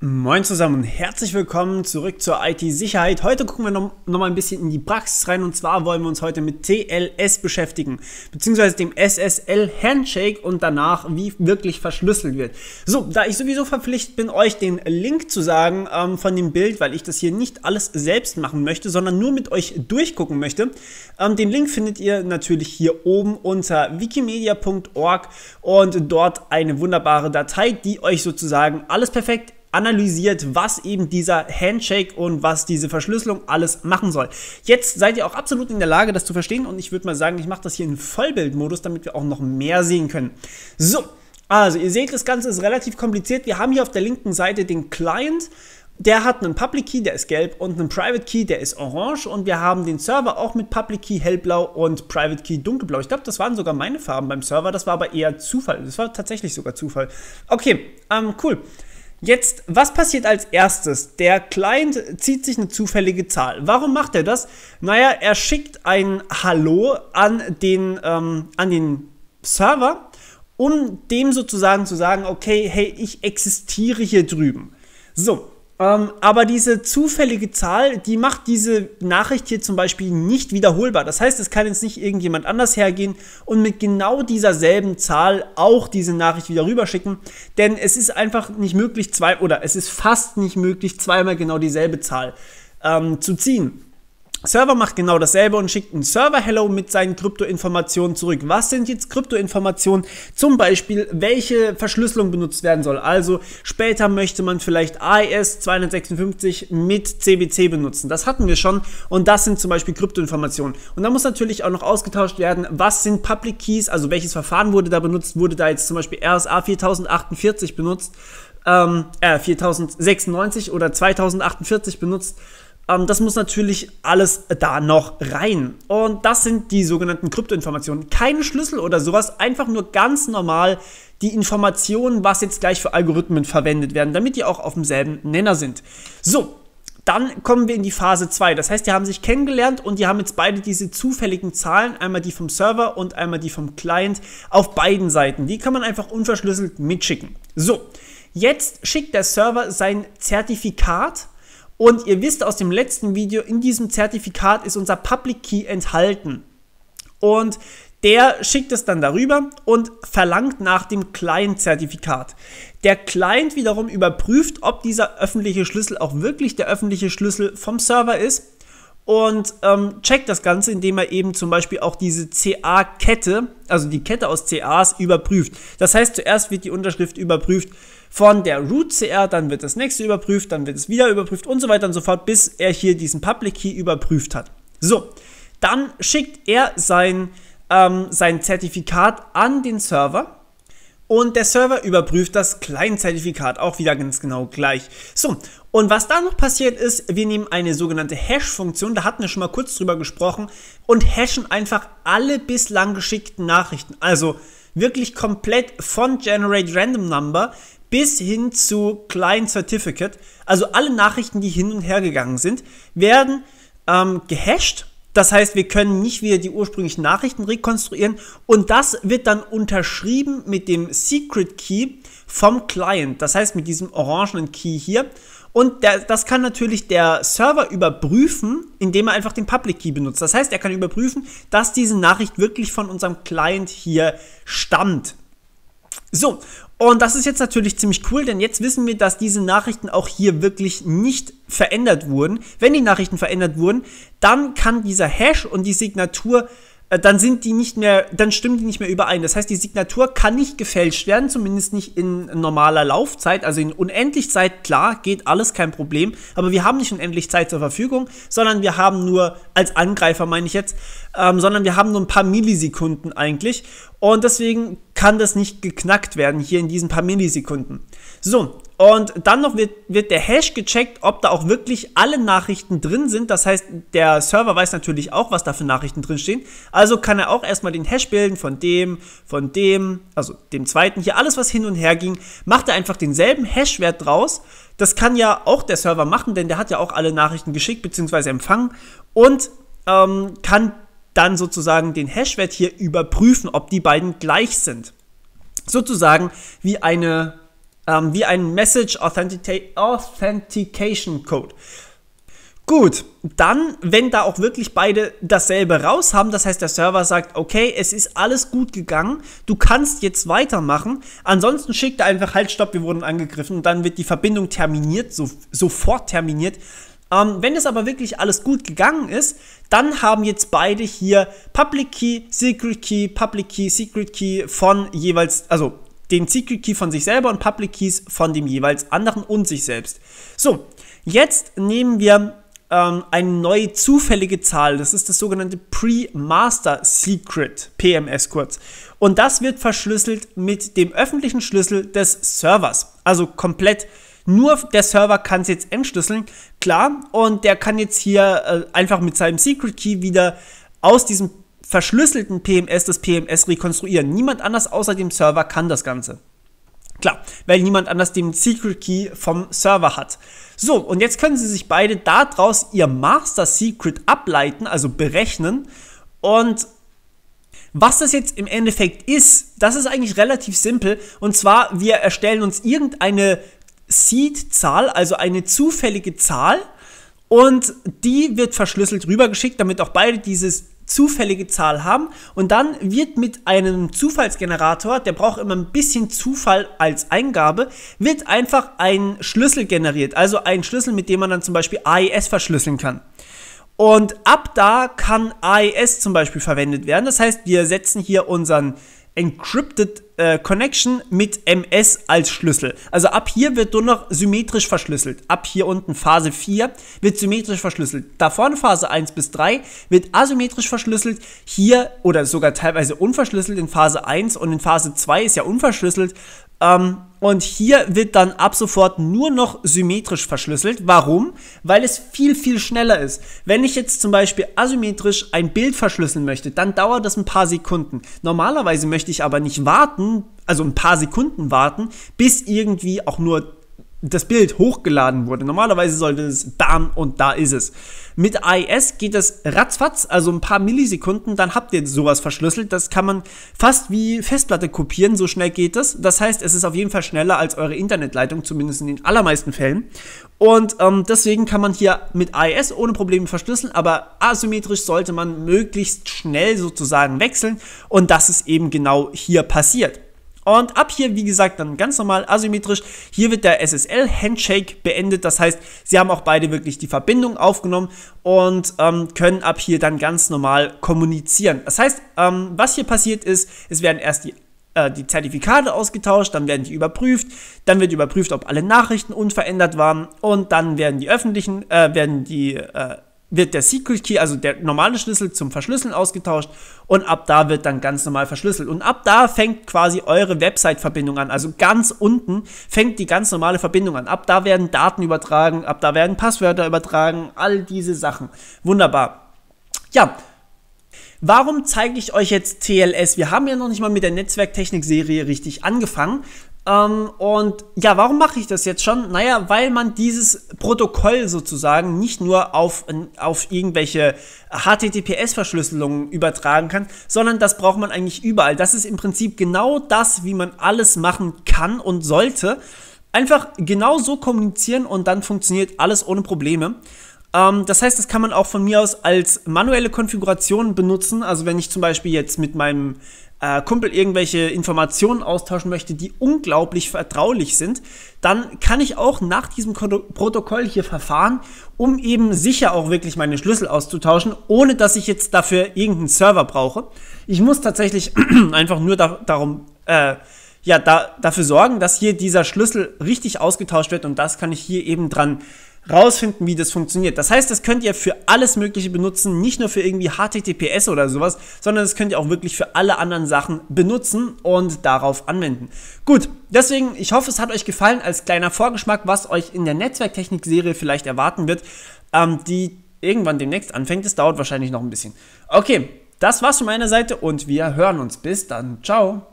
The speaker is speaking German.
Moin zusammen und herzlich willkommen zurück zur IT-Sicherheit. Heute gucken wir noch, noch, mal ein bisschen in die Praxis rein und zwar wollen wir uns heute mit TLS beschäftigen, beziehungsweise dem SSL-Handshake und danach, wie wirklich verschlüsselt wird. So, da ich sowieso verpflichtet bin, euch den Link zu sagen ähm, von dem Bild, weil ich das hier nicht alles selbst machen möchte, sondern nur mit euch durchgucken möchte, ähm, den Link findet ihr natürlich hier oben unter wikimedia.org und dort eine wunderbare Datei, die euch sozusagen alles perfekt analysiert, was eben dieser Handshake und was diese Verschlüsselung alles machen soll. Jetzt seid ihr auch absolut in der Lage, das zu verstehen und ich würde mal sagen, ich mache das hier in Vollbildmodus, damit wir auch noch mehr sehen können. So, also ihr seht, das Ganze ist relativ kompliziert. Wir haben hier auf der linken Seite den Client. Der hat einen Public Key, der ist gelb, und einen Private Key, der ist orange. Und wir haben den Server auch mit Public Key hellblau und Private Key dunkelblau. Ich glaube, das waren sogar meine Farben beim Server. Das war aber eher Zufall. Das war tatsächlich sogar Zufall. Okay, ähm, cool. Jetzt, was passiert als erstes? Der Client zieht sich eine zufällige Zahl. Warum macht er das? Naja, er schickt ein Hallo an den, ähm, an den Server, um dem sozusagen zu sagen, okay, hey, ich existiere hier drüben. So, ähm, aber diese zufällige Zahl, die macht diese Nachricht hier zum Beispiel nicht wiederholbar. Das heißt, es kann jetzt nicht irgendjemand anders hergehen und mit genau dieser selben Zahl auch diese Nachricht wieder rüberschicken, denn es ist einfach nicht möglich, zwei oder es ist fast nicht möglich, zweimal genau dieselbe Zahl ähm, zu ziehen. Server macht genau dasselbe und schickt einen Server Hello mit seinen Kryptoinformationen zurück. Was sind jetzt Kryptoinformationen? Zum Beispiel, welche Verschlüsselung benutzt werden soll. Also später möchte man vielleicht AES 256 mit CBC benutzen. Das hatten wir schon und das sind zum Beispiel Kryptoinformationen. Und da muss natürlich auch noch ausgetauscht werden, was sind Public Keys, also welches Verfahren wurde da benutzt, wurde da jetzt zum Beispiel RSA 4048 benutzt, ähm, äh, 4096 oder 2048 benutzt. Ähm, das muss natürlich alles da noch rein. Und das sind die sogenannten Kryptoinformationen. Keine Schlüssel oder sowas, einfach nur ganz normal die Informationen, was jetzt gleich für Algorithmen verwendet werden, damit die auch auf demselben Nenner sind. So. Dann kommen wir in die Phase 2. Das heißt, die haben sich kennengelernt und die haben jetzt beide diese zufälligen Zahlen, einmal die vom Server und einmal die vom Client, auf beiden Seiten. Die kann man einfach unverschlüsselt mitschicken. So, jetzt schickt der Server sein Zertifikat und ihr wisst aus dem letzten Video, in diesem Zertifikat ist unser Public Key enthalten. Und der schickt es dann darüber und verlangt nach dem Client-Zertifikat. Der Client wiederum überprüft, ob dieser öffentliche Schlüssel auch wirklich der öffentliche Schlüssel vom Server ist und ähm, checkt das Ganze, indem er eben zum Beispiel auch diese CA-Kette, also die Kette aus CAs, überprüft. Das heißt, zuerst wird die Unterschrift überprüft, von der Root CR, dann wird das nächste überprüft, dann wird es wieder überprüft und so weiter und so fort, bis er hier diesen Public Key überprüft hat. So, dann schickt er sein, ähm, sein Zertifikat an den Server und der Server überprüft das Client-Zertifikat auch wieder ganz genau gleich. So, und was da noch passiert ist, wir nehmen eine sogenannte Hash-Funktion, da hatten wir schon mal kurz drüber gesprochen, und hashen einfach alle bislang geschickten Nachrichten. Also wirklich komplett von Generate Random Number bis hin zu Client Certificate. Also alle Nachrichten, die hin und her gegangen sind, werden ähm, gehasht. Das heißt, wir können nicht wieder die ursprünglichen Nachrichten rekonstruieren und das wird dann unterschrieben mit dem Secret Key vom Client. Das heißt, mit diesem orangenen Key hier. Und der, das kann natürlich der Server überprüfen, indem er einfach den Public Key benutzt. Das heißt, er kann überprüfen, dass diese Nachricht wirklich von unserem Client hier stammt. So, und das ist jetzt natürlich ziemlich cool, denn jetzt wissen wir, dass diese Nachrichten auch hier wirklich nicht verändert wurden. Wenn die Nachrichten verändert wurden, dann kann dieser Hash und die Signatur, äh, dann sind die nicht mehr, dann stimmen die nicht mehr überein. Das heißt, die Signatur kann nicht gefälscht werden, zumindest nicht in normaler Laufzeit, also in unendlich Zeit, klar, geht alles kein Problem, aber wir haben nicht unendlich Zeit zur Verfügung, sondern wir haben nur, als Angreifer meine ich jetzt, ähm, sondern wir haben nur ein paar Millisekunden eigentlich und deswegen kann das nicht geknackt werden hier in diesen paar Millisekunden. So, und dann noch wird, wird der Hash gecheckt, ob da auch wirklich alle Nachrichten drin sind. Das heißt, der Server weiß natürlich auch, was da für Nachrichten drin stehen. Also kann er auch erstmal den Hash bilden von dem, von dem, also dem zweiten hier. Alles, was hin und her ging, macht er einfach denselben Hashwert draus. Das kann ja auch der Server machen, denn der hat ja auch alle Nachrichten geschickt bzw. empfangen und ähm, kann dann sozusagen den Hashwert hier überprüfen, ob die beiden gleich sind. Sozusagen wie eine ähm, wie ein Message Authentic Authentication Code. Gut, dann, wenn da auch wirklich beide dasselbe raus haben, das heißt, der Server sagt, okay, es ist alles gut gegangen, du kannst jetzt weitermachen, ansonsten schickt er einfach halt, stopp, wir wurden angegriffen und dann wird die Verbindung terminiert, so, sofort terminiert, ähm, wenn es aber wirklich alles gut gegangen ist, dann haben jetzt beide hier Public Key, Secret Key, Public Key, Secret Key von jeweils, also den Secret Key von sich selber und Public Keys von dem jeweils anderen und sich selbst. So, jetzt nehmen wir ähm, eine neue zufällige Zahl. Das ist das sogenannte Pre-Master Secret, PMS kurz. Und das wird verschlüsselt mit dem öffentlichen Schlüssel des Servers. Also komplett verschlüsselt nur der Server kann es jetzt entschlüsseln, klar. Und der kann jetzt hier äh, einfach mit seinem Secret Key wieder aus diesem verschlüsselten PMS das PMS rekonstruieren. Niemand anders außer dem Server kann das Ganze. Klar, weil niemand anders den Secret Key vom Server hat. So, und jetzt können sie sich beide daraus ihr Master Secret ableiten, also berechnen. Und was das jetzt im Endeffekt ist, das ist eigentlich relativ simpel. Und zwar, wir erstellen uns irgendeine Seed-Zahl, also eine zufällige Zahl. Und die wird verschlüsselt rübergeschickt, damit auch beide diese zufällige Zahl haben. Und dann wird mit einem Zufallsgenerator, der braucht immer ein bisschen Zufall als Eingabe, wird einfach ein Schlüssel generiert. Also ein Schlüssel, mit dem man dann zum Beispiel AES verschlüsseln kann. Und ab da kann AES zum Beispiel verwendet werden. Das heißt, wir setzen hier unseren Encrypted äh, Connection mit MS als Schlüssel. Also ab hier wird nur noch symmetrisch verschlüsselt. Ab hier unten Phase 4 wird symmetrisch verschlüsselt. Da vorne Phase 1 bis 3 wird asymmetrisch verschlüsselt. Hier oder sogar teilweise unverschlüsselt in Phase 1 und in Phase 2 ist ja unverschlüsselt, ähm, und hier wird dann ab sofort nur noch symmetrisch verschlüsselt. Warum? Weil es viel, viel schneller ist. Wenn ich jetzt zum Beispiel asymmetrisch ein Bild verschlüsseln möchte, dann dauert das ein paar Sekunden. Normalerweise möchte ich aber nicht warten, also ein paar Sekunden warten, bis irgendwie auch nur das Bild hochgeladen wurde. Normalerweise sollte es bam und da ist es. Mit AES geht das ratzfatz, also ein paar Millisekunden, dann habt ihr sowas verschlüsselt. Das kann man fast wie Festplatte kopieren, so schnell geht das. Das heißt, es ist auf jeden Fall schneller als eure Internetleitung, zumindest in den allermeisten Fällen. Und ähm, deswegen kann man hier mit AES ohne Probleme verschlüsseln, aber asymmetrisch sollte man möglichst schnell sozusagen wechseln. Und das ist eben genau hier passiert. Und ab hier, wie gesagt, dann ganz normal asymmetrisch. Hier wird der SSL-Handshake beendet. Das heißt, sie haben auch beide wirklich die Verbindung aufgenommen und ähm, können ab hier dann ganz normal kommunizieren. Das heißt, ähm, was hier passiert ist, es werden erst die äh, die Zertifikate ausgetauscht, dann werden die überprüft, dann wird überprüft, ob alle Nachrichten unverändert waren und dann werden die öffentlichen, äh, werden die äh, wird der Secret Key, also der normale Schlüssel zum Verschlüsseln ausgetauscht und ab da wird dann ganz normal verschlüsselt. Und ab da fängt quasi eure Website-Verbindung an. Also ganz unten fängt die ganz normale Verbindung an. Ab da werden Daten übertragen, ab da werden Passwörter übertragen, all diese Sachen. Wunderbar. Ja, Warum zeige ich euch jetzt TLS? Wir haben ja noch nicht mal mit der Netzwerktechnik-Serie richtig angefangen, ähm, und ja, warum mache ich das jetzt schon? Naja, weil man dieses Protokoll sozusagen nicht nur auf, auf irgendwelche HTTPS-Verschlüsselungen übertragen kann, sondern das braucht man eigentlich überall. Das ist im Prinzip genau das, wie man alles machen kann und sollte. Einfach genau so kommunizieren und dann funktioniert alles ohne Probleme ähm, das heißt, das kann man auch von mir aus als manuelle Konfiguration benutzen. Also wenn ich zum Beispiel jetzt mit meinem äh, Kumpel irgendwelche Informationen austauschen möchte, die unglaublich vertraulich sind, dann kann ich auch nach diesem Protokoll hier verfahren, um eben sicher auch wirklich meine Schlüssel auszutauschen, ohne dass ich jetzt dafür irgendeinen Server brauche. Ich muss tatsächlich einfach nur da, darum, äh, ja, da, dafür sorgen, dass hier dieser Schlüssel richtig ausgetauscht wird und das kann ich hier eben dran rausfinden, wie das funktioniert. Das heißt, das könnt ihr für alles Mögliche benutzen, nicht nur für irgendwie HTTPS oder sowas, sondern das könnt ihr auch wirklich für alle anderen Sachen benutzen und darauf anwenden. Gut, deswegen, ich hoffe, es hat euch gefallen als kleiner Vorgeschmack, was euch in der Netzwerktechnik-Serie vielleicht erwarten wird, ähm, die irgendwann demnächst anfängt. Das dauert wahrscheinlich noch ein bisschen. Okay, das war's von meiner Seite und wir hören uns. Bis dann. Ciao.